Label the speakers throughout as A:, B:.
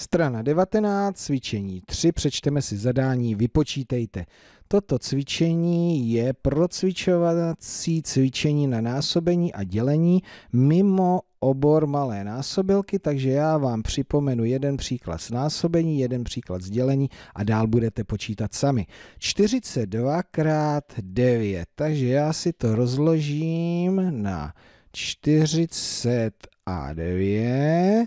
A: Strana 19, cvičení 3, přečteme si zadání, vypočítejte. Toto cvičení je procvičovací cvičení na násobení a dělení mimo obor malé násobilky, takže já vám připomenu jeden příklad z násobení, jeden příklad z dělení a dál budete počítat sami. 42 krát 9, takže já si to rozložím na 40 a 9,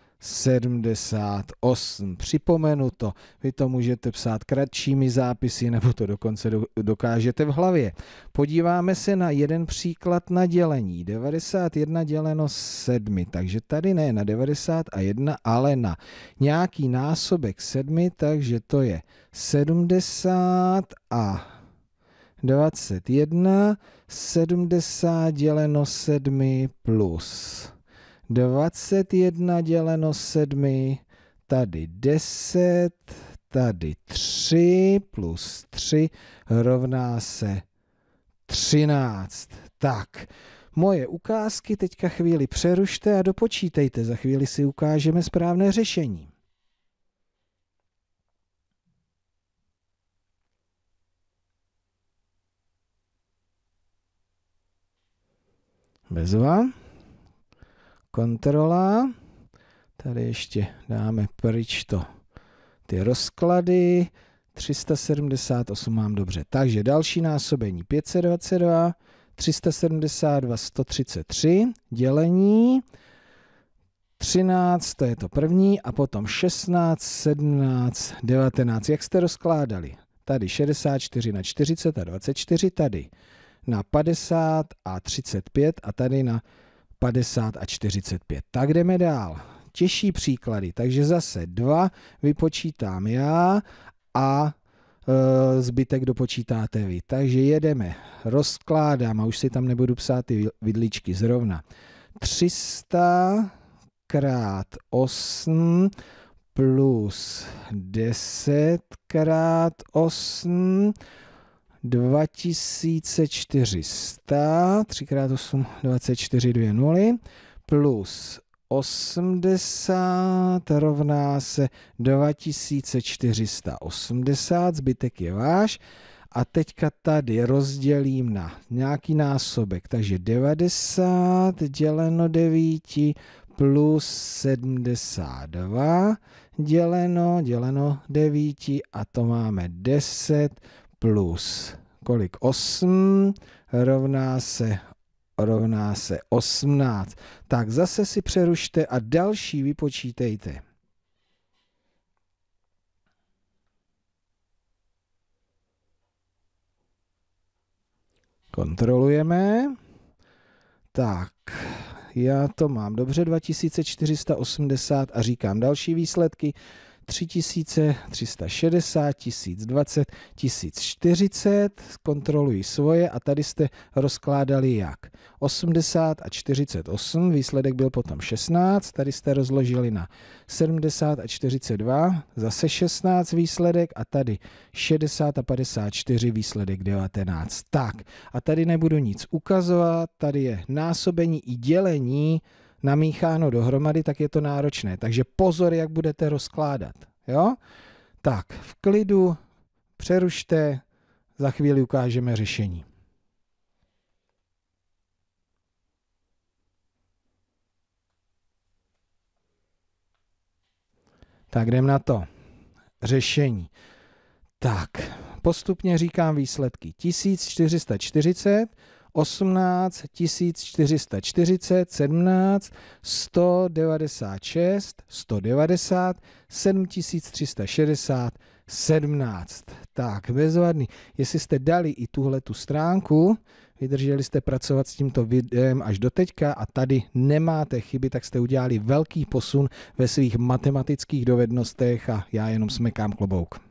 A: 78. Připomenu to, vy to můžete psát kratšími zápisy nebo to dokonce dokážete v hlavě. Podíváme se na jeden příklad na dělení. 91 děleno 7, takže tady ne na 90 a ale na nějaký násobek 7, takže to je 70 a 21, 70 děleno 7 plus 21 děleno 7, tady 10, tady 3 plus 3 rovná se 13. Tak, moje ukázky teďka chvíli přerušte a dopočítejte. Za chvíli si ukážeme správné řešení. Bezva kontrola. Tady ještě dáme pryč to, ty rozklady. 378 mám dobře. Takže další násobení 522, 372, 133, dělení 13, to je to první, a potom 16, 17, 19. Jak jste rozkládali? Tady 64 na 40 a 24, tady na 50 a 35 a tady na 50 a 45. Tak jdeme dál. Těžší příklady, takže zase 2 vypočítám já a e, zbytek dopočítáte vy. Takže jedeme, rozkládám a už si tam nebudu psát ty vidličky zrovna. 300 krát 8 plus 10 krát 8 2400, 3x8, 24, 2 nuly, plus 80 rovná se 2480, zbytek je váš. A teďka tady rozdělím na nějaký násobek, takže 90 děleno 9 plus 72 děleno, děleno 9 a to máme 10 plus kolik? 8 rovná se rovná se 18. Tak zase si přerušte a další vypočítejte. Kontrolujeme. Tak, já to mám dobře 2480 a říkám další výsledky. 3000, 360, 1020, 1040, kontroluji svoje a tady jste rozkládali jak 80 a 48, výsledek byl potom 16, tady jste rozložili na 70 a 42, zase 16 výsledek a tady 60 a 54 výsledek 19. Tak a tady nebudu nic ukazovat, tady je násobení i dělení, namícháno dohromady, tak je to náročné. Takže pozor, jak budete rozkládat. Jo? Tak, v klidu, přerušte, za chvíli ukážeme řešení. Tak jdem na to. Řešení. Tak, postupně říkám výsledky. 1440 18 440, 17, 196, 190, 7360, 17. Tak, bezvadný. Jestli jste dali i tuhle tu stránku, vydrželi jste pracovat s tímto videem až do teďka a tady nemáte chyby, tak jste udělali velký posun ve svých matematických dovednostech a já jenom smekám klobouk.